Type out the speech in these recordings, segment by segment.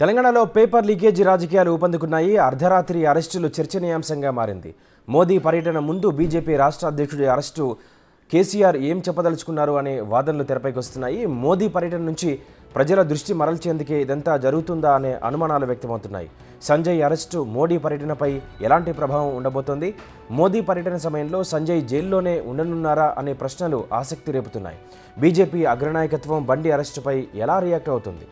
తెలంగాణలో paper leakage రాజకీయాలు ఊపందుకున్నాయి అర్ధరాత్రి అరెస్టులు చర్చనీయాంశంగా మారింది మోదీ పర్యటన ముందు బీజేపీ రాష్ట్ర అధ్యక్షుడి అరెస్టు కేసీఆర్ ఏం చెప్పదలుచుకున్నారు అనే వాదనలు తెరపైకి వస్తున్నాయి మోదీ పర్యటన నుంచి ప్రజల దృష్టి మరల్చేందుకే ఇదంతా జరుగుతుందా అనే అనుమానాలు వ్యక్తమవుతున్నాయి సంజయ్ అరెస్టు మోడీ పర్యటనపై ఎలాంటి ప్రభావం ఉండబోతోంది మోదీ పర్యటన సమయంలో సంజయ్ జైల్లోనే ఉండనున్నారా అనే ప్రశ్నలు ఆసక్తి రేపుతున్నాయి బీజేపీ అగ్రనాయకత్వం బండి అరెస్టుపై ఎలా రియాక్ట్ అవుతుంది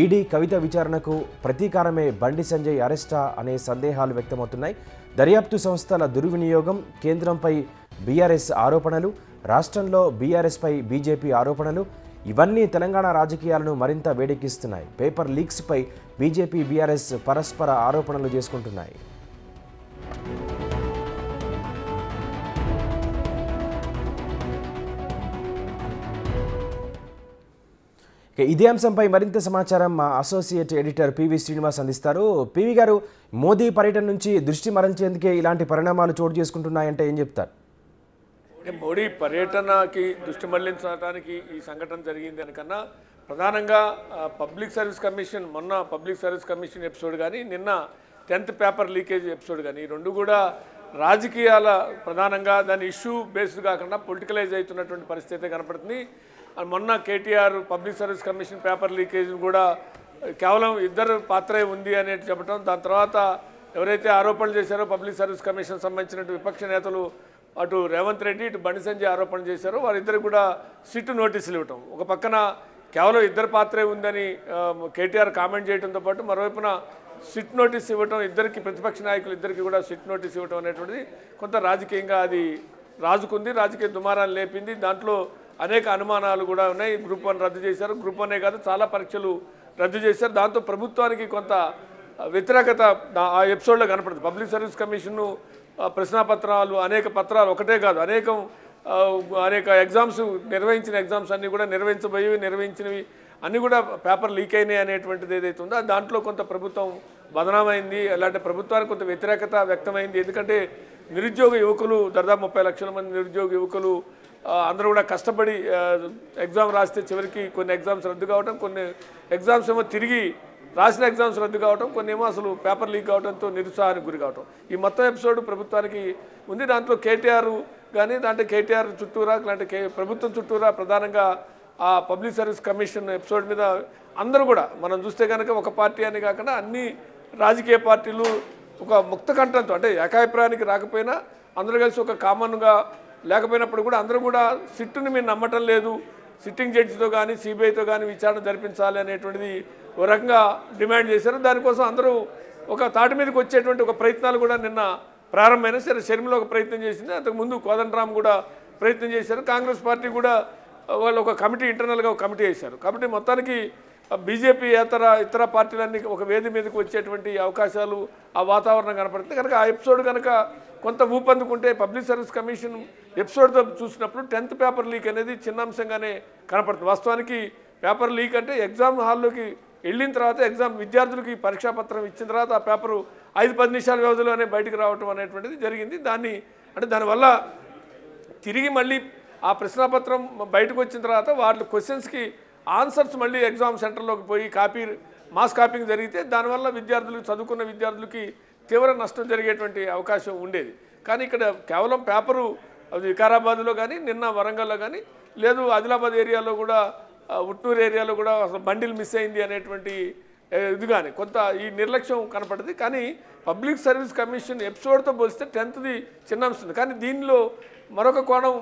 ఈడీ కవిత విచారణకు ప్రతీకారమే బండి సంజయ్ అరెస్టా అనే సందేహాలు వ్యక్తమవుతున్నాయి దర్యాప్తు సంస్థల దుర్వినియోగం కేంద్రంపై బీఆర్ఎస్ ఆరోపణలు రాష్ట్రంలో బీఆర్ఎస్పై బీజేపీ ఆరోపణలు ఇవన్నీ తెలంగాణ రాజకీయాలను మరింత వేడెక్కిస్తున్నాయి పేపర్ లీక్స్పై బీజేపీ బీఆర్ఎస్ పరస్పర ఆరోపణలు చేసుకుంటున్నాయి ఇదే అంశంపై మరింత సమాచారం మా అసోసియేట్ ఎడిటర్ పివి శ్రీనివాస్ అందిస్తారు పివి గారు మోదీ పర్యటన నుంచి దృష్టి మరల్చేందుకే ఇలాంటి పరిణామాలు చోటు చేసుకుంటున్నాయంటే ఏం చెప్తారు మోడీ పర్యటనకి దృష్టి మళ్లించడానికి ఈ సంఘటన జరిగింది అనకన్నా ప్రధానంగా పబ్లిక్ సర్వీస్ కమిషన్ మొన్న పబ్లిక్ సర్వీస్ కమిషన్ ఎపిసోడ్ కానీ నిన్న టెన్త్ పేపర్ లీకేజ్ ఎపిసోడ్ కానీ రెండు కూడా రాజకీయాల ప్రధానంగా దాని ఇష్యూ బేస్డ్ కాకుండా పొలిటికలైజ్ అవుతున్నటువంటి పరిస్థితి కనపడుతుంది మొన్న KTR public service commission paper leakage కూడా కేవలం ఇద్దరు పాత్రే ఉంది అనేది చెప్పడం దాని తర్వాత ఎవరైతే ఆరోపణలు చేశారో పబ్లిక్ సర్వీస్ కమిషన్ సంబంధించిన విపక్ష నేతలు అటు రేవంత్ రెడ్డి ఇటు బండి సంజయ్ ఆరోపణలు చేశారు వారిద్దరు కూడా సిట్టు నోటీసులు ఇవ్వటం ఒక పక్కన కేవలం ఇద్దరు పాత్రే ఉందని కేటీఆర్ కామెంట్ చేయడంతో పాటు మరోవైపున సిట్ నోటీస్ ఇవ్వటం ఇద్దరికి ప్రతిపక్ష నాయకులు ఇద్దరికి కూడా సిట్ నోటీస్ ఇవ్వటం అనేటువంటిది కొంత రాజకీయంగా అది రాజుకుంది రాజకీయ దుమారాన్ని లేపింది దాంట్లో అనేక అనుమానాలు కూడా ఉన్నాయి గ్రూప్ వన్ రద్దు చేశారు గ్రూప్ వన్ కాదు చాలా పరీక్షలు రద్దు చేశారు దాంతో ప్రభుత్వానికి కొంత వ్యతిరేకత ఆ ఎపిసోడ్లో కనపడుతుంది పబ్లిక్ సర్వీస్ కమిషన్ను ప్రశ్నాపత్రాలు అనేక పత్రాలు ఒకటే కాదు అనేకం అనేక ఎగ్జామ్స్ నిర్వహించిన ఎగ్జామ్స్ అన్నీ కూడా నిర్వహించబోయేవి నిర్వహించినవి అన్నీ కూడా పేపర్ లీక్ అయినాయి అనేటువంటిది ఏదైతే ఉందో దాంట్లో కొంత ప్రభుత్వం బదనామైంది అలాంటి ప్రభుత్వానికి కొంత వ్యతిరేకత వ్యక్తమైంది ఎందుకంటే నిరుద్యోగ యువకులు దాదాపు ముప్పై లక్షల మంది నిరుద్యోగ యువకులు అందరూ కూడా కష్టపడి ఎగ్జామ్ రాస్తే చివరికి కొన్ని ఎగ్జామ్స్ రద్దు కావటం కొన్ని ఎగ్జామ్స్ ఏమో తిరిగి రాసిన ఎగ్జామ్స్ రద్దు కావటం కొన్ని ఏమో అసలు పేపర్ లీక్ కావడంతో నిరుత్సాహానికి గురి కావటం ఈ మొత్తం ఎపిసోడ్ ప్రభుత్వానికి ఉంది దాంట్లో కేటీఆర్ కానీ దాంట్లో కేటీఆర్ చుట్టూరా లేదంటే కే ప్రభుత్వం చుట్టూరా ప్రధానంగా ఆ పబ్లిక్ సర్వీస్ కమిషన్ ఎపిసోడ్ మీద అందరూ కూడా మనం చూస్తే కనుక ఒక పార్టీ అని కాకుండా అన్ని రాజకీయ పార్టీలు ఒక ముక్త కంఠంతో అంటే ఏకాభిప్రాయానికి రాకపోయినా అందరూ కలిసి ఒక కామన్గా లేకపోయినప్పుడు కూడా అందరూ కూడా సిట్టుని మేము నమ్మటం లేదు సిట్టింగ్ జడ్జితో కానీ సిబిఐతో కానీ విచారణ జరిపించాలి అనేటువంటిది ఒక రకంగా డిమాండ్ చేశారు దానికోసం అందరూ ఒక తాటి మీదకి వచ్చేటువంటి ఒక ప్రయత్నాలు కూడా నిన్న ప్రారంభమైన సరే షర్మిల ఒక ప్రయత్నం చేసింది అంతకుముందు కోదండరామ్ కూడా ప్రయత్నం చేశారు కాంగ్రెస్ పార్టీ కూడా వాళ్ళు ఒక కమిటీ ఇంటర్నల్గా ఒక కమిటీ వేశారు కాబట్టి మొత్తానికి బీజేపీ ఇతర ఇతర పార్టీలన్నీ ఒక వేది మీదకి వచ్చేటువంటి అవకాశాలు ఆ వాతావరణం కనపడుతుంది కనుక ఆ ఎపిసోడ్ కనుక కొంత ఊపందుకుంటే పబ్లిక్ సర్వీస్ కమిషన్ ఎపిసోడ్తో చూసినప్పుడు టెన్త్ పేపర్ లీక్ అనేది చిన్న అంశంగానే కనపడుతుంది వాస్తవానికి పేపర్ లీక్ అంటే ఎగ్జామ్ హాల్లోకి వెళ్ళిన తర్వాత ఎగ్జామ్ విద్యార్థులకి పరీక్షా పత్రం ఇచ్చిన తర్వాత ఆ పేపరు ఐదు పది నిమిషాల వ్యవధిలోనే బయటకు రావటం అనేటువంటిది జరిగింది దాన్ని అంటే దానివల్ల తిరిగి మళ్ళీ ఆ ప్రశ్నాపత్రం బయటకు వచ్చిన తర్వాత వాళ్ళ క్వశ్చన్స్కి ఆన్సర్స్ మళ్ళీ ఎగ్జామ్ సెంటర్లోకి పోయి కాపీ మాస్ కాపింగ్ జరిగితే దానివల్ల విద్యార్థులకు చదువుకున్న విద్యార్థులకి తీవ్ర నష్టం జరిగేటువంటి అవకాశం ఉండేది కానీ ఇక్కడ కేవలం పేపరు అది వికారాబాద్లో కానీ నిన్న వరంగల్లో కానీ లేదు ఆదిలాబాద్ ఏరియాలో కూడా ఉట్నూరు ఏరియాలో కూడా అసలు బండిలు మిస్ అయింది అనేటువంటి ఇది కానీ కొంత ఈ నిర్లక్ష్యం కనపడింది కానీ పబ్లిక్ సర్వీస్ కమిషన్ ఎపిసోడ్తో పోలిస్తే టెన్త్ది చిన్న అంశం కానీ దీనిలో మరొక కోణం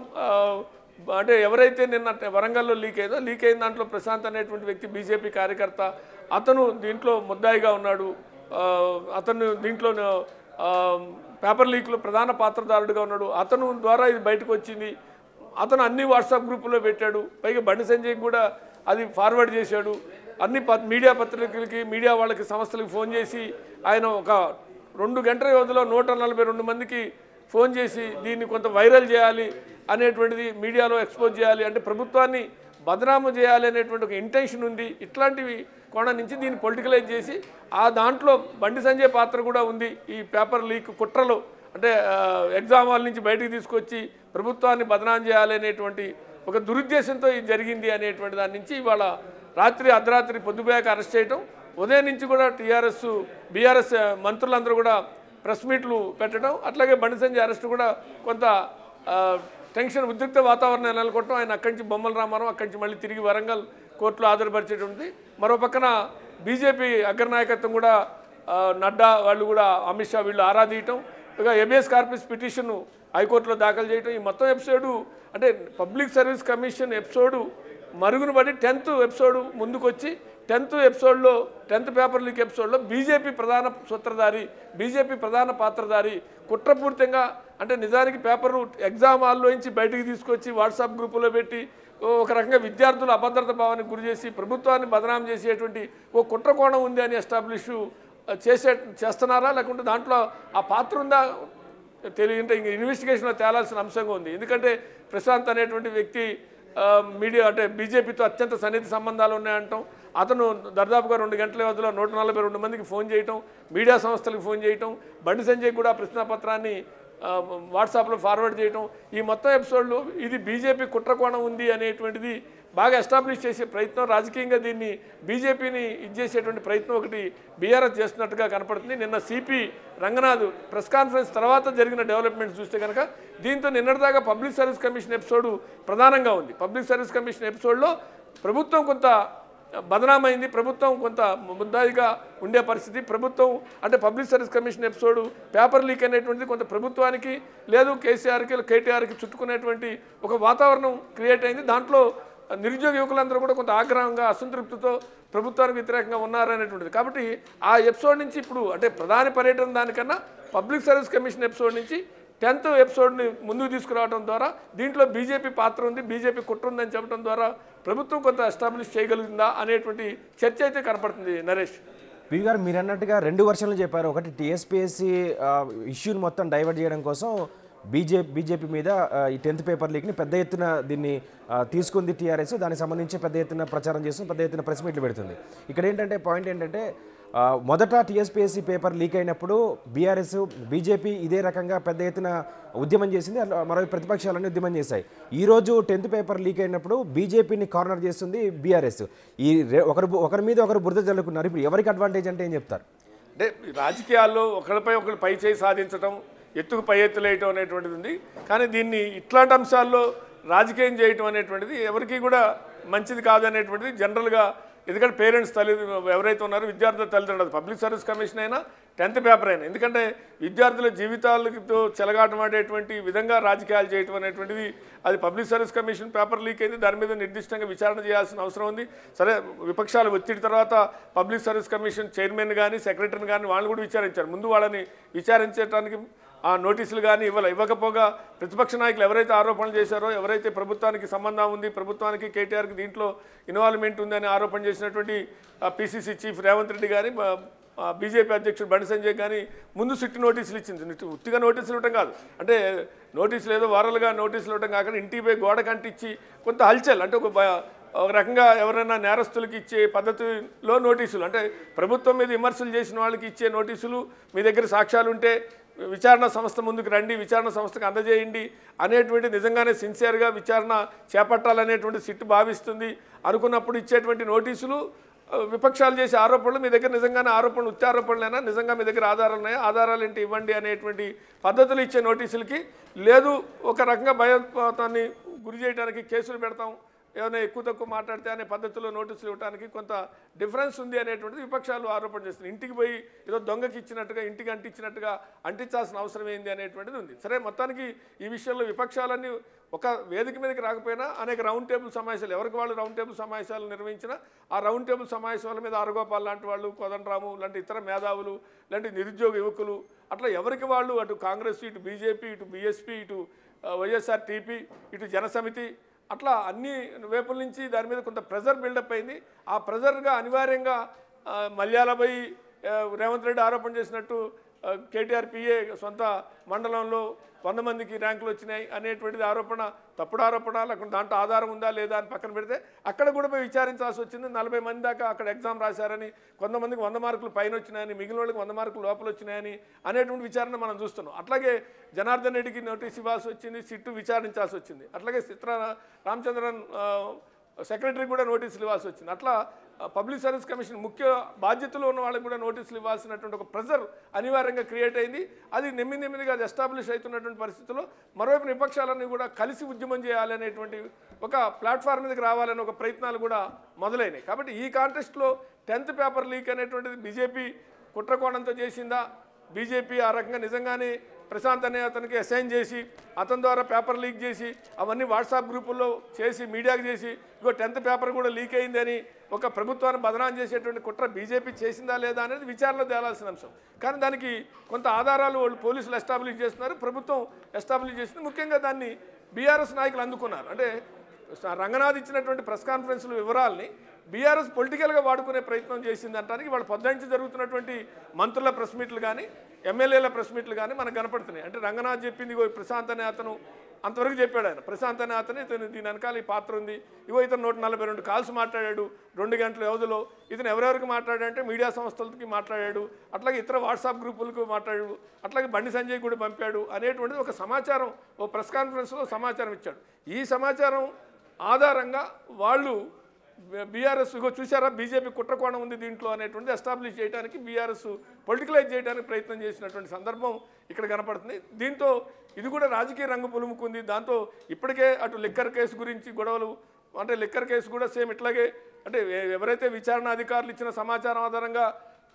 అంటే ఎవరైతే నిన్న వరంగల్లో లీక్ అయిందో లీక్ అయిన దాంట్లో ప్రశాంత్ అనేటువంటి వ్యక్తి బీజేపీ కార్యకర్త అతను దీంట్లో ముద్దాయిగా ఉన్నాడు అతను దీంట్లో పేపర్ లీక్లో ప్రధాన పాత్రదారుడుగా ఉన్నాడు అతను ద్వారా ఇది బయటకు వచ్చింది అతను అన్ని వాట్సాప్ గ్రూపుల్లో పెట్టాడు పైగా బండి సంజయ్ కూడా అది ఫార్వర్డ్ చేశాడు అన్ని మీడియా పత్రికలకి మీడియా వాళ్ళకి సంస్థలకు ఫోన్ చేసి ఆయన ఒక రెండు గంటల వ్యవధిలో నూట మందికి ఫోన్ చేసి దీన్ని కొంత వైరల్ చేయాలి అనేటువంటిది మీడియాలో ఎక్స్పోజ్ చేయాలి అంటే ప్రభుత్వాన్ని బదనామ చేయాలి అనేటువంటి ఒక ఇంటెన్షన్ ఉంది ఇట్లాంటివి కోణం నుంచి దీన్ని పొలిటికలైజ్ చేసి ఆ దాంట్లో బండి సంజయ్ పాత్ర కూడా ఉంది ఈ పేపర్ లీక్ కుట్రలు అంటే ఎగ్జామ్ హాల్ నుంచి బయటకు తీసుకొచ్చి ప్రభుత్వాన్ని బదనాం చేయాలనేటువంటి ఒక దురుద్దేశంతో ఇది జరిగింది అనేటువంటి దాని నుంచి ఇవాళ రాత్రి అర్ధరాత్రి పొద్దుపోయాక అరెస్ట్ చేయడం ఉదయం నుంచి కూడా టీఆర్ఎస్ బీఆర్ఎస్ మంత్రులందరూ కూడా ప్రెస్ మీట్లు పెట్టడం అట్లాగే బండి సంజయ్ అరెస్ట్ కూడా కొంత టెన్షన్ ఉద్రిక్త వాతావరణం నెలకొట్టడం ఆయన అక్కడి నుంచి బొమ్మల రామారావు అక్కడి నుంచి మళ్ళీ తిరిగి వరంగల్ కోర్టులో ఆధారపరిచేటువంటి మరో పక్కన బీజేపీ అగ్రనాయకత్వం కూడా నడ్డా వాళ్ళు కూడా అమిత్ షా వీళ్ళు ఆరాధీయటం ఇక ఎంఏఎస్ కార్పస్ పిటిషన్ను హైకోర్టులో దాఖలు చేయడం ఈ మొత్తం ఎపిసోడు అంటే పబ్లిక్ సర్వీస్ కమిషన్ ఎపిసోడు మరుగున పడి టెన్త్ ఎపిసోడు ముందుకొచ్చి టెన్త్ ఎపిసోడ్లో టెన్త్ పేపర్ లీక్ ఎపిసోడ్లో బీజేపీ ప్రధాన సూత్రధారి బీజేపీ ప్రధాన పాత్రధారి కుట్రపూరితంగా అంటే నిజానికి పేపర్ను ఎగ్జామ్ హాల్లోంచి బయటికి తీసుకొచ్చి వాట్సాప్ గ్రూపులో పెట్టి ఒక రకంగా విద్యార్థుల అభద్రత భావానికి గురి చేసి ప్రభుత్వాన్ని బదనాం చేసేటువంటి ఓ కుట్రకోణం ఉంది అని ఎస్టాబ్లిష్ చేసే చేస్తున్నారా లేకుంటే దాంట్లో ఆ పాత్ర ఉందా తెలియంటే ఇంక ఇన్వెస్టిగేషన్లో తేలాల్సిన అంశంగా ఉంది ఎందుకంటే ప్రశాంత్ అనేటువంటి వ్యక్తి మీడియా అంటే బీజేపీతో అత్యంత సన్నిహిత సంబంధాలు ఉన్నాయంటాం అతను దర్దాపుగా రెండు గంటల వ్యవధిలో నూట నలభై రెండు మందికి ఫోన్ చేయటం మీడియా సంస్థలకు ఫోన్ చేయటం బండి సంజయ్ కూడా ప్రశ్నపత్రాన్ని వాట్సాప్లో ఫార్వర్డ్ చేయటం ఈ మొత్తం ఎపిసోడ్లు ఇది బీజేపీ కుట్రకోణం ఉంది అనేటువంటిది బాగా ఎస్టాబ్లిష్ చేసే ప్రయత్నం రాజకీయంగా దీన్ని బీజేపీని ఇచ్చేసేటువంటి ప్రయత్నం ఒకటి బీఆర్ఎస్ చేస్తున్నట్టుగా కనపడుతుంది నిన్న సిపి రంగనాథ్ ప్రెస్ కాన్ఫరెన్స్ తర్వాత జరిగిన డెవలప్మెంట్స్ చూస్తే కనుక దీంతో నిన్నటిదాకా పబ్లిక్ సర్వీస్ కమిషన్ ఎపిసోడ్ ప్రధానంగా ఉంది పబ్లిక్ సర్వీస్ కమిషన్ ఎపిసోడ్లో ప్రభుత్వం కొంత బదనామైంది ప్రభుత్వం కొంత ముద్దాయిగా ఉండే పరిస్థితి ప్రభుత్వం అంటే public service commission episode paper leak అనేటువంటిది కొంత ప్రభుత్వానికి లేదు కేసీఆర్కి కేటీఆర్కి చుట్టుకునేటువంటి ఒక వాతావరణం క్రియేట్ అయింది దాంట్లో నిరుద్యోగ యువకులందరూ కూడా కొంత ఆగ్రహంగా అసంతృప్తితో ప్రభుత్వానికి వ్యతిరేకంగా ఉన్నారనేటువంటిది కాబట్టి ఆ ఎపిసోడ్ నుంచి ఇప్పుడు అంటే ప్రధాని పర్యటన దానికన్నా పబ్లిక్ సర్వీస్ కమిషన్ ఎపిసోడ్ నుంచి టెన్త్ ఎపిసోడ్ని ముందుకు తీసుకురావడం ద్వారా దీంట్లో బీజేపీ పాత్ర ఉంది బీజేపీ కుట్ర ఉందని చెప్పడం ద్వారా ప్రభుత్వం కొంత ఎస్టాబ్లిష్ చేయగలిగిందా అనేటువంటి చర్చ అయితే కనపడుతుంది నరేష్ పి గారు మీరు అన్నట్టుగా రెండు వర్షన్లు చెప్పారు ఒకటి టీఎస్పీఎస్సీ ఇష్యూని మొత్తం డైవర్ట్ చేయడం కోసం బీజేపీ బీజేపీ మీద ఈ టెన్త్ పేపర్ లీక్ని పెద్ద ఎత్తున దీన్ని తీసుకుంది టీఆర్ఎస్ దానికి సంబంధించి పెద్ద ఎత్తున ప్రచారం చేస్తుంది పెద్ద ఎత్తున ప్రెస్ మీట్లు పెడుతుంది ఇక్కడ ఏంటంటే పాయింట్ ఏంటంటే మొదట టీఎస్పీఎస్సీ పేపర్ లీక్ అయినప్పుడు బీఆర్ఎస్ బీజేపీ ఇదే రకంగా పెద్ద ఎత్తున ఉద్యమం చేసింది మరో ప్రతిపక్షాలన్నీ ఉద్యమం చేశాయి ఈరోజు టెన్త్ పేపర్ లీక్ అయినప్పుడు బీజేపీని కార్నర్ చేస్తుంది బీఆర్ఎస్ ఈ ఒకరు ఒకరి మీద ఒకరు బురద జల్లుకున్నారు ఇప్పుడు ఎవరికి అడ్వాంటేజ్ అంటే ఏం చెప్తారు అంటే రాజకీయాల్లో ఒకరిపై ఒకరు పై చేయి సాధించడం ఎత్తుకు పై ఎత్తులేయటం అనేటువంటిది ఉంది కానీ దీన్ని ఇట్లాంటి అంశాల్లో రాజకీయం చేయటం అనేటువంటిది ఎవరికి కూడా మంచిది కాదనేటువంటిది జనరల్గా ఎందుకంటే పేరెంట్స్ తల్లి ఎవరైతే ఉన్నారో విద్యార్థుల తల్లిదండ్రులు పబ్లిక్ సర్వీస్ కమిషన్ అయినా టెన్త్ పేపర్ అయినా ఎందుకంటే విద్యార్థుల జీవితాలతో ఆడేటువంటి విధంగా రాజకీయాలు చేయటం అనేటువంటిది అది public service commission paper leak అయింది దాని మీద నిర్దిష్టంగా విచారణ చేయాల్సిన అవసరం ఉంది సరే విపక్షాలు ఒత్తిడి తర్వాత పబ్లిక్ సర్వీస్ కమిషన్ చైర్మన్ కానీ సెక్రటరీని కానీ వాళ్ళు కూడా విచారించారు ముందు వాళ్ళని విచారించడానికి ఆ నోటీసులు కానీ ఇవ్వాలి ఇవ్వకపోగా ప్రతిపక్ష నాయకులు ఎవరైతే ఆరోపణలు చేశారో ఎవరైతే ప్రభుత్వానికి సంబంధం ఉంది ప్రభుత్వానికి కేటీఆర్కి దీంట్లో ఇన్వాల్వ్మెంట్ ఉందని ఆరోపణ చేసినటువంటి పిసిసి చీఫ్ రేవంత్ రెడ్డి కానీ బీజేపీ అధ్యక్షుడు బండి సంజయ్ కానీ ముందు సిట్టి నోటీసులు ఇచ్చింది ఉత్తిగా నోటీసులు ఇవ్వటం కాదు అంటే నోటీసులు ఏదో వారాలుగా నోటీసులు ఇవ్వటం కాకుండా ఇంటిపై గోడ కంటిచ్చి కొంత హల్చల్ అంటే ఒక ఒక రకంగా ఎవరైనా నేరస్తులకి ఇచ్చే పద్ధతిలో నోటీసులు అంటే ప్రభుత్వం మీద విమర్శలు చేసిన వాళ్ళకి ఇచ్చే నోటీసులు మీ దగ్గర సాక్ష్యాలు ఉంటే విచారణ సంస్థ ముందుకు రండి విచారణ సంస్థకు అందజేయండి అనేటువంటి నిజంగానే సిన్సియర్గా విచారణ చేపట్టాలనేటువంటి సిట్ భావిస్తుంది అనుకున్నప్పుడు ఇచ్చేటువంటి నోటీసులు విపక్షాలు చేసే ఆరోపణలు మీ దగ్గర నిజంగానే ఆరోపణలు ఉత్తారోపణలైనా ఆరోపణలైనా నిజంగా మీ దగ్గర ఆధారాలు ఉన్నాయా ఆధారాలు ఏంటి ఇవ్వండి అనేటువంటి పద్ధతులు ఇచ్చే నోటీసులకి లేదు ఒక రకంగా భయోత్పాతాన్ని గురి చేయడానికి కేసులు పెడతాం ఏమైనా ఎక్కువ తక్కువ మాట్లాడితే అనే పద్ధతిలో నోటీసులు ఇవ్వడానికి కొంత డిఫరెన్స్ ఉంది అనేటువంటిది విపక్షాలు ఆరోపణ చేస్తున్నాయి ఇంటికి పోయి ఏదో దొంగకి ఇచ్చినట్టుగా ఇంటికి అంటించినట్టుగా అంటించాల్సిన అవసరం ఏంది అనేటువంటిది ఉంది సరే మొత్తానికి ఈ విషయంలో విపక్షాలన్నీ ఒక వేదిక మీదకి రాకపోయినా అనేక రౌండ్ టేబుల్ సమావేశాలు ఎవరికి వాళ్ళు రౌండ్ టేబుల్ సమావేశాలు నిర్వహించిన ఆ రౌండ్ టేబుల్ సమావేశాల మీద ఆరుగోపాల్ లాంటి వాళ్ళు కోదండరాము లాంటి ఇతర మేధావులు లాంటి నిరుద్యోగ యువకులు అట్లా ఎవరికి వాళ్ళు అటు కాంగ్రెస్ ఇటు బీజేపీ ఇటు బీఎస్పీ ఇటు వైఎస్ఆర్టీపీ ఇటు జనసమితి అట్లా అన్ని వేపుల నుంచి దాని మీద కొంత ప్రెజర్ బిల్డప్ అయింది ఆ ప్రెజర్గా అనివార్యంగా మల్యాలపై రేవంత్ రెడ్డి ఆరోపణ చేసినట్టు కేటీఆర్పిఏ సొంత మండలంలో వంద మందికి ర్యాంకులు వచ్చినాయి అనేటువంటిది ఆరోపణ తప్పుడు ఆరోపణ లేకుండా దాంట్లో ఆధారం ఉందా లేదా అని పక్కన పెడితే అక్కడ కూడా పోయి విచారించాల్సి వచ్చింది నలభై మంది దాకా అక్కడ ఎగ్జామ్ రాశారని కొంతమందికి వంద మార్కులు పైన వచ్చినాయని మిగిలిన వాళ్ళకి వంద మార్కులు లోపల వచ్చినాయని అనేటువంటి విచారణ మనం చూస్తున్నాం అట్లాగే జనార్దన్ రెడ్డికి నోటీస్ ఇవ్వాల్సి వచ్చింది సిట్టు విచారించాల్సి వచ్చింది అట్లాగే చిత్ర రామచంద్రన్ సెక్రటరీ కూడా నోటీసులు ఇవ్వాల్సి వచ్చింది అట్లా పబ్లిక్ సర్వీస్ కమిషన్ ముఖ్య బాధ్యతలో ఉన్న వాళ్ళకి కూడా నోటీసులు ఇవ్వాల్సినటువంటి ఒక ప్రెజర్ అనివార్యంగా క్రియేట్ అయింది అది నెమ్మి నెమ్మదిగా అది ఎస్టాబ్లిష్ అవుతున్నటువంటి పరిస్థితుల్లో మరోవైపు విపక్షాలన్నీ కూడా కలిసి ఉద్యమం చేయాలనేటువంటి ఒక ప్లాట్ఫామ్ మీదకి రావాలనే ఒక ప్రయత్నాలు కూడా మొదలైనవి కాబట్టి ఈ కాంటెస్ట్లో టెన్త్ పేపర్ లీక్ అనేటువంటిది బీజేపీ కుట్రకోణంతో చేసిందా బీజేపీ ఆ రకంగా నిజంగానే ప్రశాంత్ అనే అతనికి అసైన్ చేసి అతని ద్వారా పేపర్ లీక్ చేసి అవన్నీ వాట్సాప్ గ్రూపుల్లో చేసి మీడియాకు చేసి ఇగో టెన్త్ పేపర్ కూడా లీక్ అయిందని ఒక ప్రభుత్వాన్ని బదనాం చేసేటువంటి కుట్ర బీజేపీ చేసిందా లేదా అనేది విచారణ తేలాల్సిన అంశం కానీ దానికి కొంత ఆధారాలు వాళ్ళు పోలీసులు ఎస్టాబ్లిష్ చేస్తున్నారు ప్రభుత్వం ఎస్టాబ్లిష్ చేసింది ముఖ్యంగా దాన్ని బీఆర్ఎస్ నాయకులు అందుకున్నారు అంటే రంగనాథ్ ఇచ్చినటువంటి ప్రెస్ కాన్ఫరెన్స్ల వివరాల్ని బీఆర్ఎస్ పొలిటికల్గా వాడుకునే ప్రయత్నం చేసింది చేసిందంటానికి వాళ్ళు పొద్దుంచి జరుగుతున్నటువంటి మంత్రుల ప్రెస్ మీట్లు కానీ ఎమ్మెల్యేల ప్రెస్ మీట్లు కానీ మనకు కనపడుతున్నాయి అంటే రంగనాథ్ చెప్పింది ప్రశాంత్ అనే అతను అంతవరకు చెప్పాడు ఆయన ప్రశాంత్ అనే అతనే ఇతను దీని వెనకాల ఈ పాత్ర ఉంది ఇవో ఇతను నూట నలభై రెండు కాల్స్ మాట్లాడాడు రెండు గంటల వ్యవధిలో ఇతను ఎవరెవరికి మాట్లాడాడంటే మీడియా సంస్థలకి మాట్లాడాడు అట్లాగే ఇతర వాట్సాప్ గ్రూపులకు మాట్లాడాడు అట్లాగే బండి సంజయ్ కూడా పంపాడు అనేటువంటిది ఒక సమాచారం ఓ ప్రెస్ కాన్ఫరెన్స్లో సమాచారం ఇచ్చాడు ఈ సమాచారం ఆధారంగా వాళ్ళు బీఆర్ఎస్ చూసారా బీజేపీ కుట్రకోణం ఉంది దీంట్లో అనేటువంటిది ఎస్టాబ్లిష్ చేయడానికి బీఆర్ఎస్ పొలిటికలైజ్ చేయడానికి ప్రయత్నం చేసినటువంటి సందర్భం ఇక్కడ కనపడుతుంది దీంతో ఇది కూడా రాజకీయ రంగు పులుముకుంది దాంతో ఇప్పటికే అటు లిక్కర్ కేసు గురించి గొడవలు అంటే లిక్కర్ కేసు కూడా సేమ్ ఇట్లాగే అంటే ఎవరైతే విచారణ అధికారులు ఇచ్చిన సమాచారం ఆధారంగా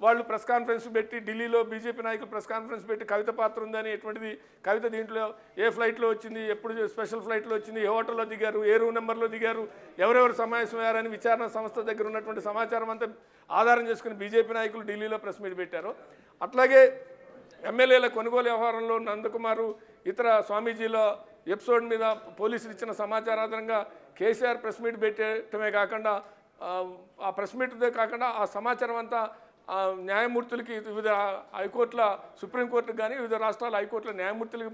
వాళ్ళు ప్రెస్ కాన్ఫరెన్స్ పెట్టి ఢిల్లీలో బీజేపీ నాయకులు ప్రెస్ కాన్ఫరెన్స్ పెట్టి కవిత పాత్ర ఉందని ఎటువంటిది కవిత దీంట్లో ఏ ఫ్లైట్లో వచ్చింది ఎప్పుడు స్పెషల్ ఫ్లైట్లో వచ్చింది ఏ హోటల్లో దిగారు ఏ రూమ్ నెంబర్లో దిగారు ఎవరెవరు సమావేశం అయ్యారని విచారణ సంస్థ దగ్గర ఉన్నటువంటి సమాచారం అంతా ఆధారం చేసుకుని బీజేపీ నాయకులు ఢిల్లీలో ప్రెస్ మీట్ పెట్టారు అట్లాగే ఎమ్మెల్యేల కొనుగోలు వ్యవహారంలో నందకుమారు ఇతర స్వామీజీల ఎపిసోడ్ మీద పోలీసులు ఇచ్చిన సమాచార ఆధారంగా కేసీఆర్ ప్రెస్ మీట్ పెట్టేయటమే కాకుండా ఆ ప్రెస్ మీట్దే కాకుండా ఆ సమాచారం అంతా న్యాయమూర్తులకి వివిధ హైకోర్టుల సుప్రీంకోర్టుకి కానీ వివిధ రాష్ట్రాల హైకోర్టుల న్యాయమూర్తులకి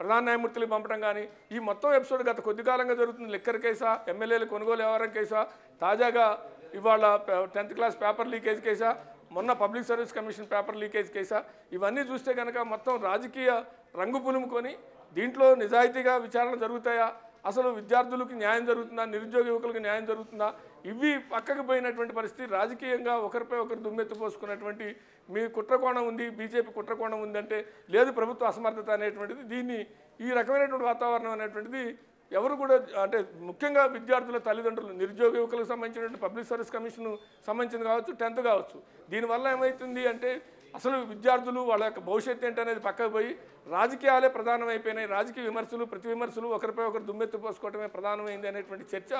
ప్రధాన న్యాయమూర్తులకు పంపడం కానీ ఈ మొత్తం ఎపిసోడ్ గత కొద్ది కాలంగా జరుగుతుంది లిక్కర్ కేసా ఎమ్మెల్యేలు కొనుగోలు వ్యవహారం కేసా తాజాగా ఇవాళ టెన్త్ క్లాస్ పేపర్ లీకేజ్ కేసా మొన్న public service commission paper leakage కేసా ఇవన్నీ చూస్తే కనుక మొత్తం రాజకీయ రంగు పులుముకొని దీంట్లో నిజాయితీగా విచారణ జరుగుతాయా అసలు విద్యార్థులకు న్యాయం జరుగుతుందా నిరుద్యోగ యువకులకు న్యాయం జరుగుతుందా ఇవి పక్కకు పోయినటువంటి పరిస్థితి రాజకీయంగా ఒకరిపై ఒకరు దుమ్మెత్తిపోసుకున్నటువంటి మీ కుట్రకోణం ఉంది బీజేపీ కుట్రకోణం ఉందంటే లేదు ప్రభుత్వ అసమర్థత అనేటువంటిది దీన్ని ఈ రకమైనటువంటి వాతావరణం అనేటువంటిది ఎవరు కూడా అంటే ముఖ్యంగా విద్యార్థుల తల్లిదండ్రులు నిరుద్యోగ యువకులకు సంబంధించినటువంటి పబ్లిక్ సర్వీస్ కమిషన్ సంబంధించింది కావచ్చు టెన్త్ కావచ్చు దీనివల్ల ఏమవుతుంది అంటే అసలు విద్యార్థులు వాళ్ళ యొక్క భవిష్యత్తు ఏంటనేది పక్కకు పోయి రాజకీయాలే ప్రధానమైపోయినాయి రాజకీయ విమర్శలు ప్రతి విమర్శలు ఒకరిపై ఒకరు దుమ్మెత్తి పోసుకోవటమే ప్రధానమైంది అనేటువంటి చర్చ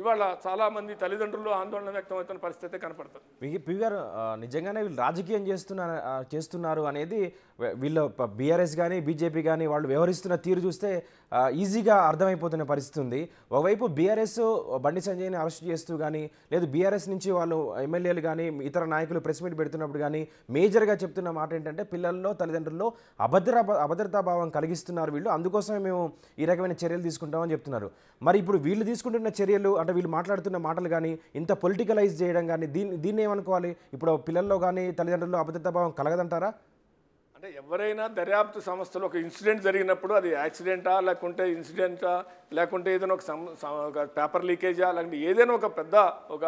ఇవాళ చాలామంది తల్లిదండ్రులు ఆందోళన వ్యక్తమవుతున్న పరిస్థితి కనపడుతుంది పివి గారు నిజంగానే వీళ్ళు రాజకీయం చేస్తున్నారు చేస్తున్నారు అనేది వీళ్ళ బీఆర్ఎస్ కానీ బీజేపీ కానీ వాళ్ళు వ్యవహరిస్తున్న తీరు చూస్తే ఈజీగా అర్థమైపోతున్న పరిస్థితి ఉంది ఒకవైపు బీఆర్ఎస్ బండి సంజయ్ని అరెస్ట్ చేస్తూ కానీ లేదు బీఆర్ఎస్ నుంచి వాళ్ళు ఎమ్మెల్యేలు కానీ ఇతర నాయకులు ప్రెస్ మీట్ పెడుతున్నప్పుడు కానీ మేజర్గా చెప్తున్న మాట ఏంటంటే పిల్లల్లో తల్లిదండ్రుల్లో అభద్ర అభద్రతాభావం కలిగిస్తున్నారు వీళ్ళు అందుకోసమే మేము ఈ రకమైన చర్యలు తీసుకుంటామని చెప్తున్నారు మరి ఇప్పుడు వీళ్ళు తీసుకుంటున్న చర్యలు అంటే వీళ్ళు మాట్లాడుతున్న మాటలు కానీ ఇంత పొలిటికలైజ్ చేయడం కానీ దీన్ని దీన్ని ఏమనుకోవాలి ఇప్పుడు పిల్లల్లో కానీ తల్లిదండ్రుల్లో అభద్రతా భావం కలగదంటారా అంటే ఎవరైనా దర్యాప్తు సంస్థలు ఒక ఇన్సిడెంట్ జరిగినప్పుడు అది యాక్సిడెంటా లేకుంటే ఇన్సిడెంటా లేకుంటే ఏదైనా ఒక పేపర్ లీకేజా లేకుంటే ఏదైనా ఒక పెద్ద ఒక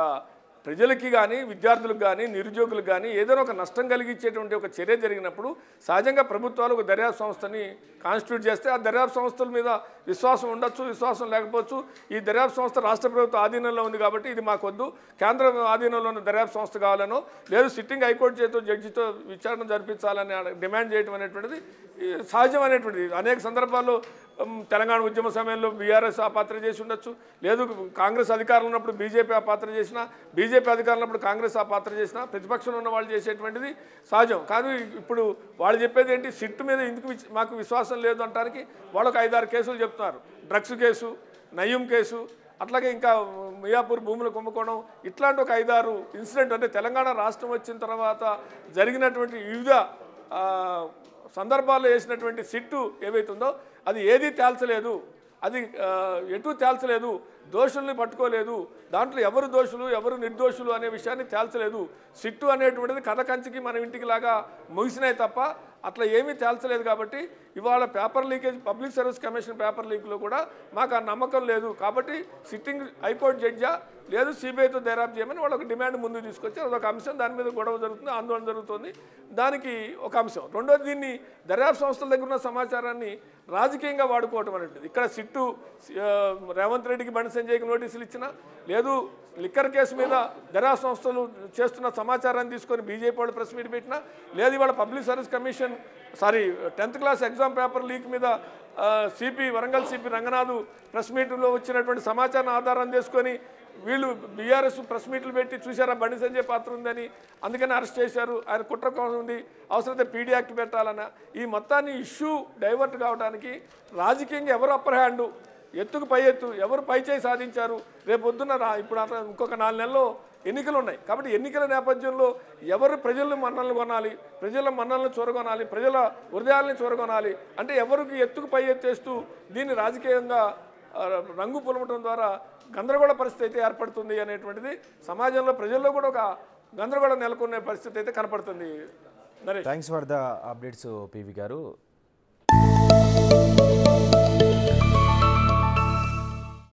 ప్రజలకి కానీ విద్యార్థులకు కానీ నిరుద్యోగులకు కానీ ఏదైనా ఒక నష్టం కలిగించేటువంటి ఒక చర్య జరిగినప్పుడు సహజంగా ప్రభుత్వాలు ఒక దర్యాప్తు సంస్థని కాన్స్టిట్యూట్ చేస్తే ఆ దర్యాప్తు సంస్థల మీద విశ్వాసం ఉండొచ్చు విశ్వాసం లేకపోవచ్చు ఈ దర్యాప్తు సంస్థ రాష్ట్ర ప్రభుత్వ ఆధీనంలో ఉంది కాబట్టి ఇది మాకొద్దు కేంద్ర ఆధీనంలో ఉన్న దర్యాప్తు సంస్థ కావాలనో లేదు సిట్టింగ్ హైకోర్టు చేతితో జడ్జితో విచారణ జరిపించాలని డిమాండ్ చేయడం అనేటువంటిది సహజమైనటువంటిది అనేక సందర్భాల్లో తెలంగాణ ఉద్యమ సమయంలో బీఆర్ఎస్ ఆ పాత్ర చేసి ఉండొచ్చు లేదు కాంగ్రెస్ అధికారంలో ఉన్నప్పుడు బీజేపీ ఆ పాత్ర చేసిన బీజేపీ అధికారంలో ఉన్నప్పుడు కాంగ్రెస్ ఆ పాత్ర చేసిన ప్రతిపక్షంలో ఉన్న వాళ్ళు చేసేటువంటిది సహజం కానీ ఇప్పుడు వాళ్ళు చెప్పేది ఏంటి సిట్ మీద ఎందుకు మాకు విశ్వాసం లేదు అంటానికి వాళ్ళు ఒక ఐదారు కేసులు చెప్తున్నారు డ్రగ్స్ కేసు నయం కేసు అట్లాగే ఇంకా మియాపూర్ భూములు కుంభకోణం ఇట్లాంటి ఒక ఐదారు ఇన్సిడెంట్ అంటే తెలంగాణ రాష్ట్రం వచ్చిన తర్వాత జరిగినటువంటి వివిధ సందర్భాల్లో వేసినటువంటి సిట్టు ఏవైతుందో అది ఏదీ తేల్చలేదు అది ఎటు తేల్చలేదు దోషుల్ని పట్టుకోలేదు దాంట్లో ఎవరు దోషులు ఎవరు నిర్దోషులు అనే విషయాన్ని తేల్చలేదు సిట్టు అనేటువంటిది కథ కంచికి మన ఇంటికి లాగా ముగిసినాయి తప్ప అట్లా ఏమీ తేల్చలేదు కాబట్టి ఇవాళ paper leakage public service commission paper లీక్లో కూడా మాకు ఆ నమ్మకం లేదు కాబట్టి సిట్టింగ్ హైకోర్టు జడ్జా లేదు సిబిఐతో దైరాప్ చేయమని వాళ్ళు ఒక డిమాండ్ ముందు తీసుకొచ్చారు అదొక అంశం దాని మీద గొడవ జరుగుతుంది ఆందోళన జరుగుతుంది దానికి ఒక అంశం రెండోది దీన్ని దర్యాప్తు సంస్థల దగ్గర ఉన్న సమాచారాన్ని రాజకీయంగా వాడుకోవటం అనేది ఇక్కడ సిట్టు రేవంత్ రెడ్డికి బండి సంజయ్కి నోటీసులు ఇచ్చినా లేదు లిక్కర్ కేసు మీద ధరా సంస్థలు చేస్తున్న సమాచారాన్ని తీసుకొని బీజేపీ వాళ్ళు ప్రెస్ మీట్ పెట్టినా లేదు ఇవాళ public service commission sorry tenth class exam paper leak మీద CP Warangal CP Ranganath press మీట్లో వచ్చినటువంటి సమాచారం ఆధారం చేసుకొని వీళ్ళు బీఆర్ఎస్ ప్రెస్ మీట్లు పెట్టి చూసారా బండి సంజయ్ పాత్ర ఉందని అందుకని అరెస్ట్ చేశారు ఆయన కుట్ర కోసం ఉంది అవసరమైతే పీడీ యాక్ట్ పెట్టాలన్న ఈ మొత్తాన్ని ఇష్యూ డైవర్ట్ కావడానికి రాజకీయంగా ఎవరు అప్పర్ హ్యాండు ఎత్తుకు పై ఎత్తు ఎవరు పై చేయి సాధించారు రేపొద్దున్న రా ఇప్పుడు ఇంకొక నాలుగు నెలల్లో ఎన్నికలు ఉన్నాయి కాబట్టి ఎన్నికల నేపథ్యంలో ఎవరు ప్రజలను మన్నలు కొనాలి ప్రజల మన్నలను చూరగొనాలి ప్రజల హృదయాలను చూరగొనాలి అంటే ఎవరికి ఎత్తుకు పై ఎత్తేస్తూ దీన్ని రాజకీయంగా రంగు పులమటం ద్వారా గందరగోళ పరిస్థితి ఏర్పడుతుంది అనేటువంటిది సమాజంలో ప్రజల్లో కూడా ఒక గందరగోళం నెలకొనే పరిస్థితి అయితే కనపడుతుంది thanks for the updates PV గారు